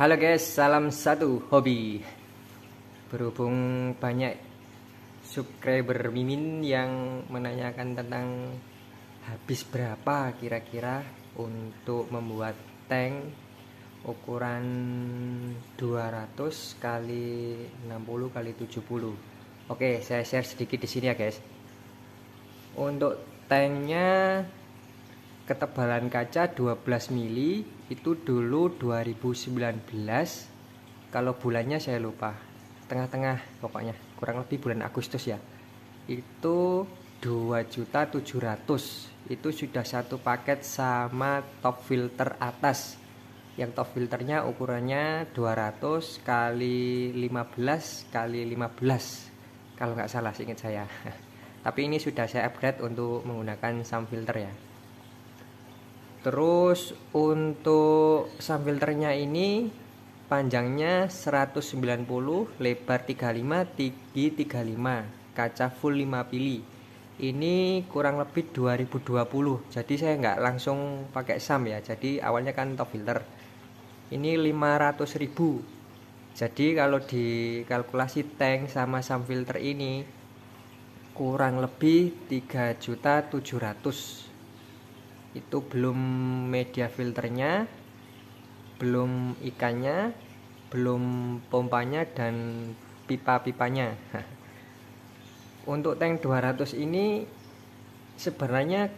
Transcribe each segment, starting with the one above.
Halo guys, salam satu hobi. Berhubung banyak subscriber Mimin yang menanyakan tentang habis berapa kira-kira untuk membuat tank ukuran 200 kali 60 kali 70. Oke, saya share sedikit di sini ya guys. Untuk tanknya ketebalan kaca 12 mili itu dulu 2019 kalau bulannya saya lupa tengah-tengah pokoknya kurang lebih bulan Agustus ya itu 2.700 itu sudah satu paket sama top filter atas yang top filternya ukurannya 200 kali 15 kali 15 kalau nggak salah seingat saya tapi ini sudah saya upgrade untuk menggunakan sound filter ya Terus untuk filternya ini panjangnya 190, lebar 35, tinggi 35, kaca full 5 pili. Ini kurang lebih 2020. Jadi saya nggak langsung pakai SAM ya. Jadi awalnya kan top filter. Ini 500.000. Jadi kalau dikalkulasi tank sama SAM filter ini kurang lebih 3.700 itu belum media filternya belum ikannya belum pompanya dan pipa-pipanya untuk tank 200 ini sebenarnya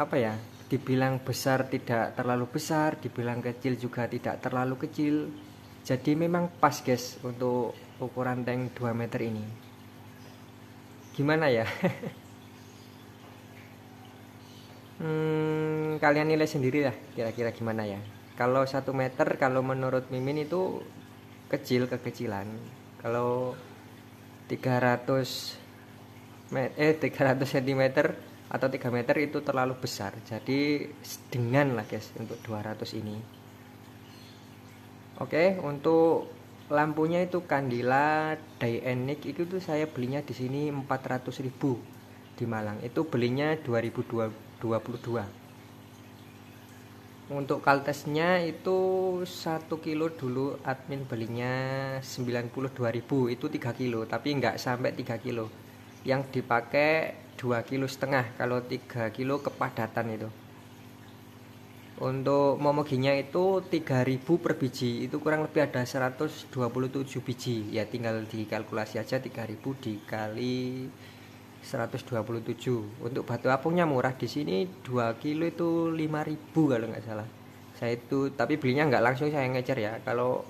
apa ya dibilang besar tidak terlalu besar dibilang kecil juga tidak terlalu kecil jadi memang pas guys untuk ukuran tank 2 meter ini gimana ya hmm, kalian nilai sendiri lah kira-kira gimana ya kalau satu meter kalau menurut Mimin itu kecil kekecilan kalau 300 eh 300 cm atau 3 meter itu terlalu besar jadi sedengan lah guys untuk 200 ini oke untuk lampunya itu kandila Daenik itu tuh saya belinya di sini 400.000 di Malang itu belinya 2022 untuk kaltesnya itu 1 kilo dulu admin belinya 92.000 itu 3 kilo tapi enggak sampai 3 kilo. Yang dipakai 2 kilo setengah kalau 3 kilo kepadatan itu. Untuk momoginya itu 3000 per biji itu kurang lebih ada 127 biji ya tinggal dikalkulasi aja 3000 dikali 127 untuk batu apungnya murah di sini 2 kilo itu 5000 kalau nggak salah saya itu tapi belinya nggak langsung saya ngecer ya kalau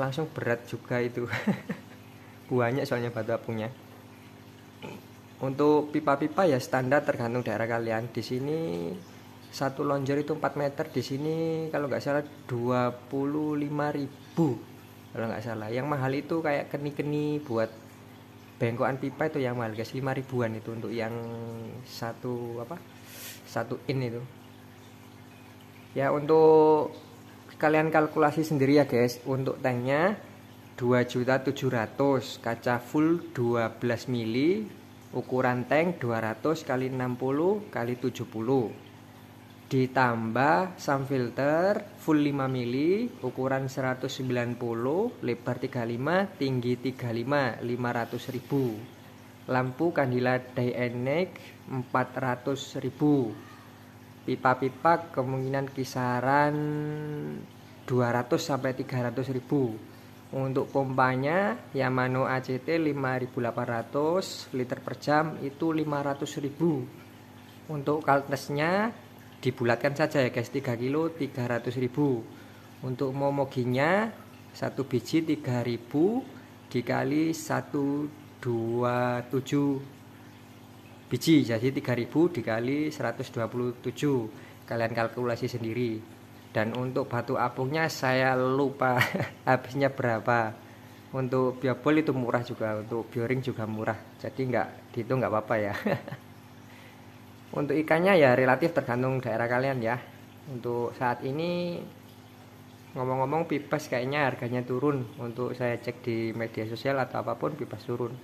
langsung berat juga itu banyak soalnya batu apungnya untuk pipa-pipa ya standar tergantung daerah kalian di sini satu lonjor itu 4 meter di sini kalau nggak salah 25.000 kalau nggak salah yang mahal itu kayak keni-keni buat bengkokan pipa itu yang mahal guys 5 ribuan itu untuk yang satu apa satu in itu ya untuk kalian kalkulasi sendiri ya guys untuk tanknya 2.700 kaca full 12 mili ukuran tank 200 kali 60 kali 70 ditambah sum filter full 5 mili ukuran 190 lebar 35 tinggi 35 500 ribu lampu kandila dynamic 400 ribu pipa-pipa kemungkinan kisaran 200 sampai 300 ribu untuk pompanya Yamano ACT 5800 liter per jam itu 500 ribu untuk kaltesnya dibulatkan saja ya guys 3 kilo 300 ribu untuk momoginya satu biji 3000 dikali 127 biji jadi 3000 dikali 127 kalian kalkulasi sendiri dan untuk batu apungnya saya lupa habisnya berapa untuk biopol itu murah juga untuk bioring juga murah jadi nggak dihitung nggak apa-apa ya Untuk ikannya ya relatif tergantung daerah kalian ya. Untuk saat ini ngomong-ngomong pipas kayaknya harganya turun. Untuk saya cek di media sosial atau apapun pipas turun.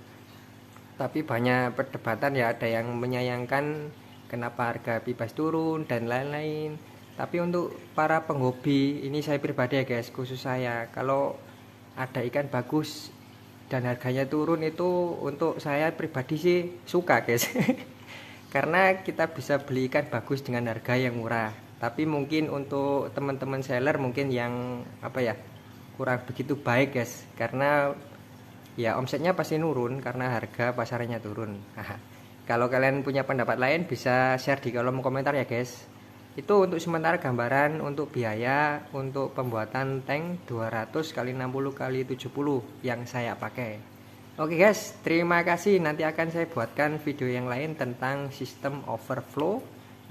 Tapi banyak perdebatan ya ada yang menyayangkan kenapa harga pipas turun dan lain-lain. Tapi untuk para penghobi ini saya pribadi ya guys, khusus saya kalau ada ikan bagus dan harganya turun itu untuk saya pribadi sih suka guys karena kita bisa beli ikan bagus dengan harga yang murah tapi mungkin untuk teman-teman seller mungkin yang apa ya kurang begitu baik guys karena ya omsetnya pasti nurun karena harga pasarnya turun kalau kalian punya pendapat lain bisa share di kolom komentar ya guys itu untuk sementara gambaran untuk biaya untuk pembuatan tank 200 kali 60 kali 70 yang saya pakai Oke okay guys, terima kasih. Nanti akan saya buatkan video yang lain tentang sistem overflow.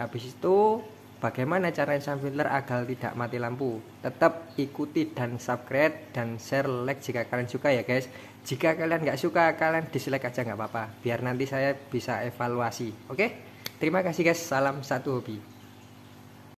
Habis itu bagaimana cara instant filter agar tidak mati lampu. Tetap ikuti dan subscribe dan share like jika kalian suka ya guys. Jika kalian nggak suka, kalian dislike aja nggak apa-apa. Biar nanti saya bisa evaluasi. Oke, okay? terima kasih guys. Salam satu hobi.